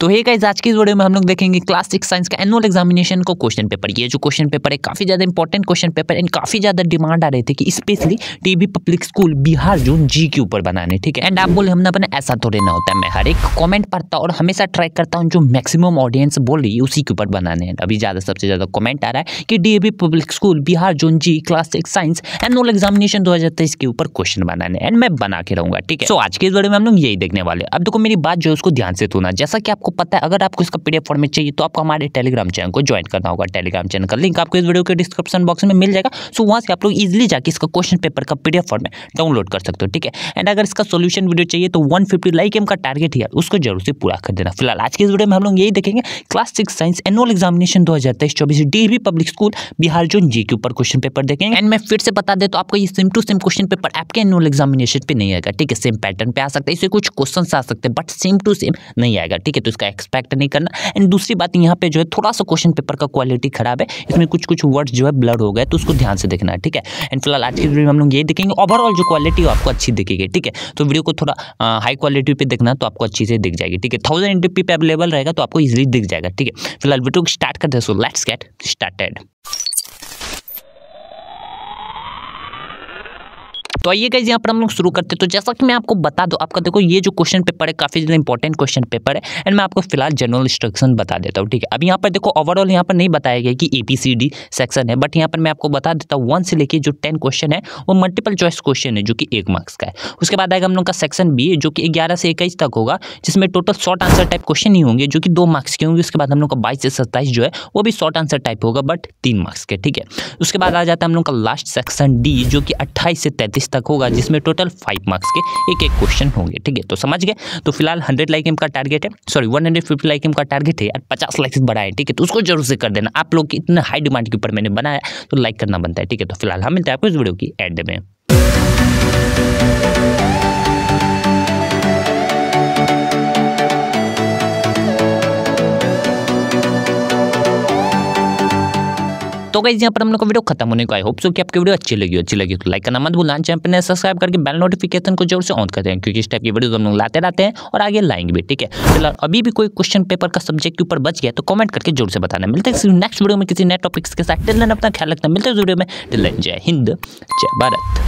तो hey guys आज की इस वीडियो में हम लोग देखेंगे क्लास सिक्स साइंस का एनुअल एग्जामिनेशन को क्वेश्चन पेपर ये जो क्वेश्चन पेपर है काफ़ी ज़्यादा इंपॉर्टेंट क्वेश्चन पेपर एंड काफ़ी ज़्यादा डिमांड आ रही थे कि specially TB public school Bihar zone G के ऊपर बनाने ठीक है एंड आप बोले हम अपना ऐसा थोड़े ना होता है मैं हर एक कॉमेंट पढ़ता और हमेशा ट्राई करता हूँ जो मैक्सिमम ऑडियंस बोल रही है उसी के ऊपर बनाने हैं अभी ज़्यादा सबसे ज़्यादा कॉमेंट आ रहा है कि D public school Bihar zone G class six science annual examination दो के ऊपर क्वेश्चन बनाने एंड मैं बना के रहूँगा ठीक है सो आज के इस वीडियो में हम लोग यही देखने वाले अब देखो मेरी बात जो है उसको ध्यान से तोना जैसा कि आप आपको पता है अगर आपको इसका पी फॉर्म में चाहिए तो आपको हमारे टेलीग्राम चैनल को ज्वाइन करना होगा टेलीग्राम चैनल का लिंक आपको इस वीडियो के डिस्क्रिप्शन बॉक्स में मिल जाएगा सो वहाँ से आप लोग इजिली जाकर इसका क्वेश्चन पेपर का पी फॉर्म में डाउनलोड कर सकते हो ठीक है एंड अगर इसका सोल्यूशन वीडियो चाहिए तो वन फिफ्टी लाइक एम का टारगेट है उसको जरूर से पूरा कर देना फिलहाल आज के इस वीडियो में हम लोग यही देखेंगे class six science annual examination दो हज़ार तेईस चौबीस DV public school Bihar zone G के ऊपर क्वेश्चन पेपर देखेंगे एंड मैं फिर से बता दे तो आपको ये same to same question paper आपके एनुअल एग्जामिनेशन पे नहीं आएगा ठीक है सेम पैटर्न पे आ सकता है इसे कुछ क्वेश्चन आ सकते हैं बट सेम टू सेम नहीं आएगा ठीक है तो का एक्सपेक्ट नहीं करना एंड दूसरी बात यहाँ पे जो है थोड़ा सा क्वेश्चन पेपर का क्वालिटी खराब है इसमें कुछ कुछ वर्ड्स जो है ब्लड हो गए तो उसको ध्यान से देखना है ठीक है एंड फिलहाल आज की वीडियो में हम लोग यही देखेंगे ओवरऑल जो क्वालिटी हो आपको अच्छी दिखेगी ठीक है तो वीडियो को थोड़ा हाई क्वालिटी पे देखना तो आपको अच्छी से दिख जाएगी ठीक है थाउजेंड एन पे अवेलेबल रहेगा तो आपको ईजिली दिख जाएगा ठीक है फिलहाल वीडियो को स्टार्ट करते हैं सो लेट्स गेट स्टार्टेड तो आइए गाइज यहाँ पर हम लोग शुरू करते हैं तो जैसा कि मैं आपको बता दूँ आपका देखो ये जो क्वेश्चन पेपर है काफ़ी ज़्यादा इंपॉर्टेंट क्वेश्चन पेपर है एंड मैं आपको फिलहाल जनरल इंस्ट्रक्शन बता देता हूँ ठीक है अब यहाँ पर देखो ओवरऑल यहाँ पर नहीं बताया गया कि A B C D section है बट यहाँ पर मैं आपको बता देता हूँ वन से लेकर जो टेन क्वेश्चन है वो मल्टीपल चॉइस क्वेश्चन है जो कि एक मार्क्स का है उसके बाद आएगा हम लोग का सेक्शन बी जो कि ग्यारह से इक्कीस तक होगा जिसमें total short answer type question ही होंगे जो कि दो मार्क्स के होंगे उसके बाद हम लोग का बाईस से सत्ताईस जो है वो भी शॉर्ट आंसर टाइप होगा बट तीन मार्क्स के ठीक है उसके बाद आ जाता है हम लोग का लास्ट सेक्शन डी जो कि अट्ठाईस से तैंतीस तक होगा जिसमें टोटल फाइव मार्क्स के एक एक क्वेश्चन होंगे ठीक है तो समझ गए तो फिलहाल हंड्रेड लाइक एम का टारगेट है sorry one hundred fifty like M का टारगेट है यार पचास लाइक बढ़ाए ठीक है तो उसको जरूर से कर देना आप लोग की इतना हाई डिमांड के ऊपर मैंने बनाया तो लाइक करना बनता है ठीक है तो फिलहाल हम मिलते हैं आपको इस वीडियो की एड में तो गई यहाँ पर हम लोग का वीडियो खत्म होने को आई होप सो कि आपकी वीडियो अच्छी लगी अच्छी लगी तो लाइक करना मत भूलना चैनल ने सब्सक्राइब करके बेल नोटिफिकेशन को जोर से ऑन करते हैं क्योंकि इस टाइप की वीडियो हम लोग लाते रहते हैं और आगे लाएंगे भी ठीक है फिलहाल अभी भी कोई क्वेश्चन पेपर का सब्जेक्ट के ऊपर बच गया तो कमेंट करके जोर से बताना मिलते हैं नेक्स्ट वीडियो में किसी नए टॉपिक्स के साथ टिल अपना ख्याल रखना मिलते हैं वीडियो में टिल जय हिंद जय भारत